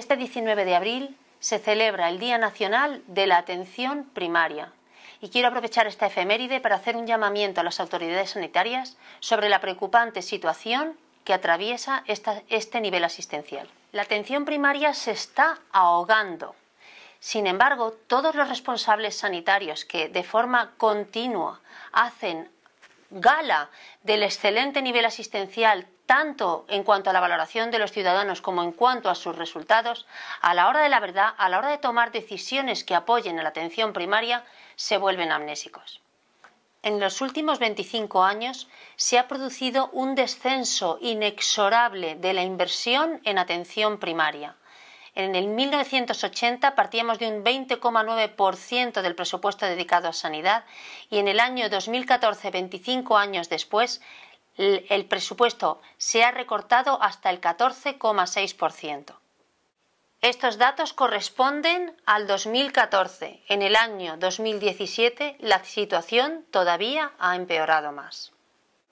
Este 19 de abril se celebra el Día Nacional de la Atención Primaria y quiero aprovechar esta efeméride para hacer un llamamiento a las autoridades sanitarias sobre la preocupante situación que atraviesa este nivel asistencial. La atención primaria se está ahogando. Sin embargo, todos los responsables sanitarios que de forma continua hacen gala del excelente nivel asistencial tanto en cuanto a la valoración de los ciudadanos como en cuanto a sus resultados, a la hora de la verdad, a la hora de tomar decisiones que apoyen a la atención primaria, se vuelven amnésicos. En los últimos 25 años se ha producido un descenso inexorable de la inversión en atención primaria. En el 1980 partíamos de un 20,9% del presupuesto dedicado a sanidad y en el año 2014, 25 años después, el presupuesto se ha recortado hasta el 14,6%. Estos datos corresponden al 2014. En el año 2017 la situación todavía ha empeorado más.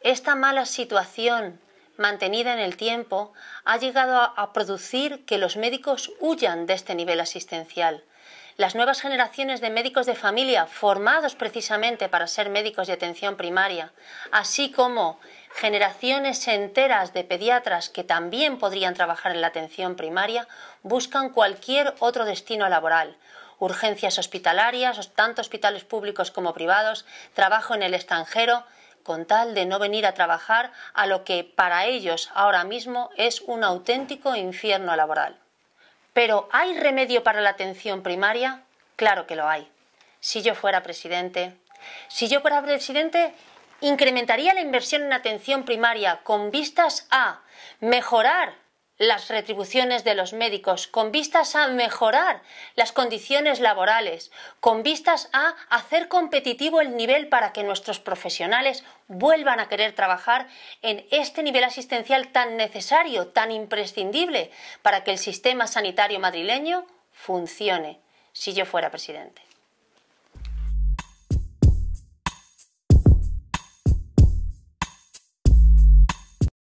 Esta mala situación mantenida en el tiempo, ha llegado a producir que los médicos huyan de este nivel asistencial. Las nuevas generaciones de médicos de familia, formados precisamente para ser médicos de atención primaria, así como generaciones enteras de pediatras que también podrían trabajar en la atención primaria, buscan cualquier otro destino laboral, urgencias hospitalarias, tanto hospitales públicos como privados, trabajo en el extranjero, con tal de no venir a trabajar a lo que para ellos ahora mismo es un auténtico infierno laboral. Pero ¿hay remedio para la atención primaria? Claro que lo hay. Si yo fuera presidente, si yo fuera presidente, incrementaría la inversión en atención primaria con vistas a mejorar las retribuciones de los médicos, con vistas a mejorar las condiciones laborales, con vistas a hacer competitivo el nivel para que nuestros profesionales vuelvan a querer trabajar en este nivel asistencial tan necesario, tan imprescindible para que el sistema sanitario madrileño funcione, si yo fuera presidente.